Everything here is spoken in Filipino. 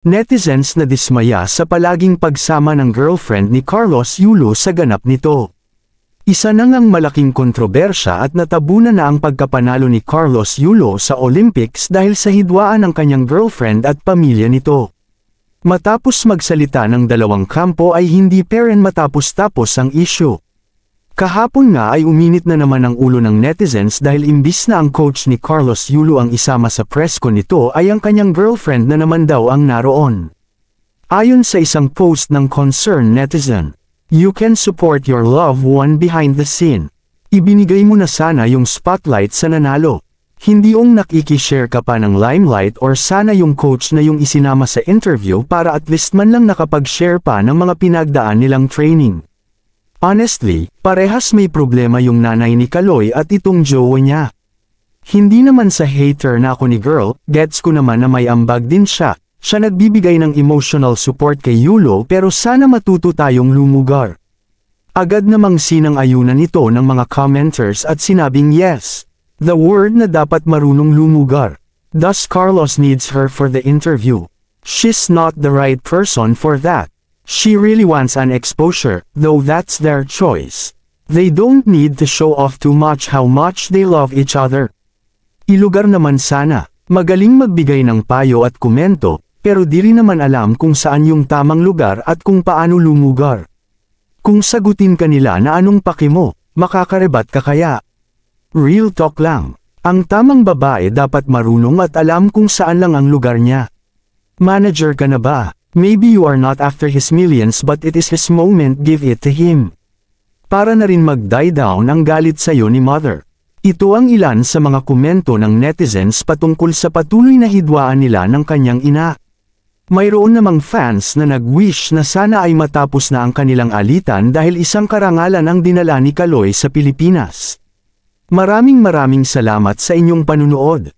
Netizens na dismaya sa palaging pagsama ng girlfriend ni Carlos Yulo sa ganap nito. Isa na ngang malaking kontrobersya at natabunan na ang pagkapanalo ni Carlos Yulo sa Olympics dahil sa hidwaan ng kanyang girlfriend at pamilya nito. Matapos magsalita ng dalawang kampo ay hindi pa rin matapos-tapos ang issue. Kahapon nga ay uminit na naman ang ulo ng netizens dahil imbis na ang coach ni Carlos Yulo ang isama sa presko nito ay ang kanyang girlfriend na naman daw ang naroon. Ayon sa isang post ng concern netizen, You can support your loved one behind the scene. Ibinigay mo na sana yung spotlight sa nanalo. Hindi yung nakikishare ka pa ng limelight or sana yung coach na yung isinama sa interview para at least man lang nakapag-share pa ng mga pinagdaan nilang training. Honestly, parehas may problema yung nanay ni Kaloy at itong jowa niya. Hindi naman sa hater na ako ni girl, gets ko naman na may ambag din siya. Siya nagbibigay ng emotional support kay Yulo pero sana matuto tayong lumugar. Agad namang sinang ayunan ito ng mga commenters at sinabing yes. The word na dapat marunong lumugar. Thus Carlos needs her for the interview. She's not the right person for that. She really wants an exposure, though that's their choice. They don't need to show off too much how much they love each other. Ilugar naman sana, magaling magbigay ng payo at komento, pero di rin naman alam kung saan yung tamang lugar at kung paano lumugar. Kung sagutin kanila na anong paki mo, makakarebat ka kaya. Real talk lang, ang tamang babae dapat marunong at alam kung saan lang ang lugar niya. Manager ka na ba? Maybe you are not after his millions but it is his moment give it to him. Para na rin mag-die down ang galit sa'yo ni Mother. Ito ang ilan sa mga komento ng netizens patungkol sa patuloy na hidwaan nila ng kanyang ina. Mayroon namang fans na nag-wish na sana ay matapos na ang kanilang alitan dahil isang karangalan ang dinala ni Kaloy sa Pilipinas. Maraming maraming salamat sa inyong panunood.